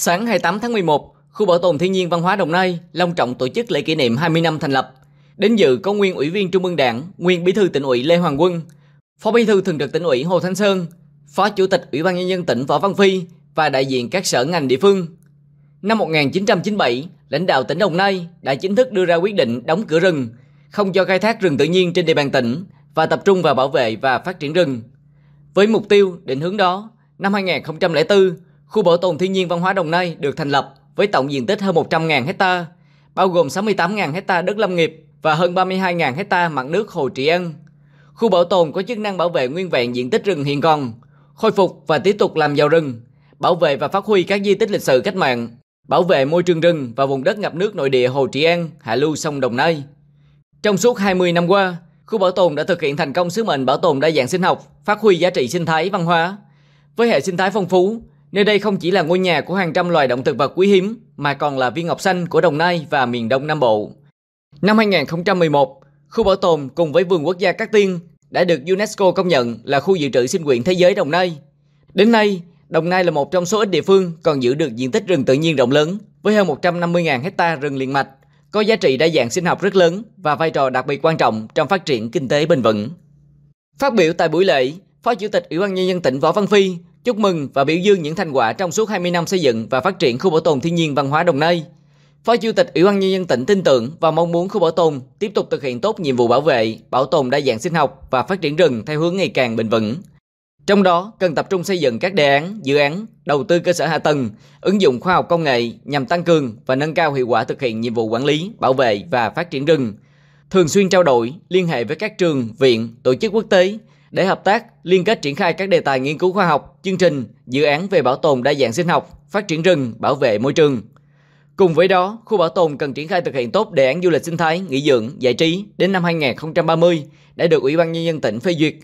Sáng 28 tháng 11, khu bảo tồn thiên nhiên văn hóa Đồng Nai long trọng tổ chức lễ kỷ niệm 20 năm thành lập. Đến dự có nguyên ủy viên Trung ương Đảng, nguyên bí thư tỉnh ủy Lê Hoàng Quân, phó bí thư thường trực tỉnh ủy Hồ Thanh Sơn, phó chủ tịch Ủy ban nhân dân tỉnh Võ Văn Phi và đại diện các sở ngành địa phương. Năm 1997, lãnh đạo tỉnh Đồng Nai đã chính thức đưa ra quyết định đóng cửa rừng, không cho khai thác rừng tự nhiên trên địa bàn tỉnh và tập trung vào bảo vệ và phát triển rừng. Với mục tiêu, định hướng đó, năm 2004, khu bảo tồn thiên nhiên văn hóa Đồng Nai được thành lập với tổng diện tích hơn 100.000 hecta, bao gồm 68.000 hecta đất lâm nghiệp và hơn 32.000 hecta mặt nước Hồ Trị An. Khu bảo tồn có chức năng bảo vệ nguyên vẹn diện tích rừng hiện còn, khôi phục và tiếp tục làm giàu rừng, bảo vệ và phát huy các di tích lịch sử cách mạng, bảo vệ môi trường rừng và vùng đất ngập nước nội địa Hồ Trị An, hạ lưu sông Đồng Nai. Trong suốt 20 năm qua, khu bảo tồn đã thực hiện thành công sứ mệnh bảo tồn đa dạng sinh học, phát huy giá trị sinh thái văn hóa. Với hệ sinh thái phong phú, Nơi đây không chỉ là ngôi nhà của hàng trăm loài động thực vật quý hiếm mà còn là viên ngọc xanh của Đồng Nai và miền Đông Nam Bộ. Năm 2011, khu bảo tồn cùng với vườn quốc gia Cát Tiên đã được UNESCO công nhận là khu dự trữ sinh quyển thế giới Đồng Nai. Đến nay, Đồng Nai là một trong số ít địa phương còn giữ được diện tích rừng tự nhiên rộng lớn với hơn 150.000 hecta rừng liền mạch, có giá trị đa dạng sinh học rất lớn và vai trò đặc biệt quan trọng trong phát triển kinh tế bền vững. Phát biểu tại buổi lễ, Phó Chủ tịch Ủy ban nhân dân tỉnh Võ Văn Phi chúc mừng và biểu dương những thành quả trong suốt 20 năm xây dựng và phát triển khu bảo tồn thiên nhiên văn hóa Đồng Nai. Phó Chủ tịch Ủy ban nhân dân tỉnh tin tưởng và mong muốn khu bảo tồn tiếp tục thực hiện tốt nhiệm vụ bảo vệ, bảo tồn đa dạng sinh học và phát triển rừng theo hướng ngày càng bền vững. Trong đó, cần tập trung xây dựng các đề án, dự án, đầu tư cơ sở hạ tầng, ứng dụng khoa học công nghệ nhằm tăng cường và nâng cao hiệu quả thực hiện nhiệm vụ quản lý, bảo vệ và phát triển rừng. Thường xuyên trao đổi, liên hệ với các trường, viện, tổ chức quốc tế để hợp tác, liên kết triển khai các đề tài nghiên cứu khoa học, chương trình, dự án về bảo tồn đa dạng sinh học, phát triển rừng, bảo vệ môi trường. Cùng với đó, khu bảo tồn cần triển khai thực hiện tốt đề án du lịch sinh thái, nghỉ dưỡng, giải trí đến năm 2030 đã được Ủy ban nhân dân tỉnh phê duyệt.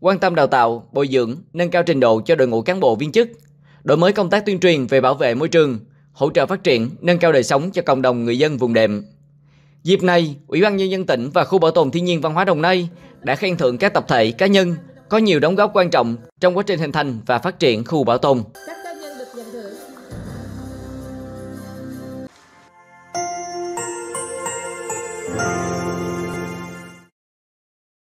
Quan tâm đào tạo, bồi dưỡng, nâng cao trình độ cho đội ngũ cán bộ viên chức, đổi mới công tác tuyên truyền về bảo vệ môi trường, hỗ trợ phát triển, nâng cao đời sống cho cộng đồng người dân vùng đệm. Dịp này, Ủy ban nhân dân tỉnh và khu bảo tồn thiên nhiên văn hóa Đồng Nai đã khen thưởng các tập thể cá nhân có nhiều đóng góp quan trọng trong quá trình hình thành và phát triển khu bảo tồn.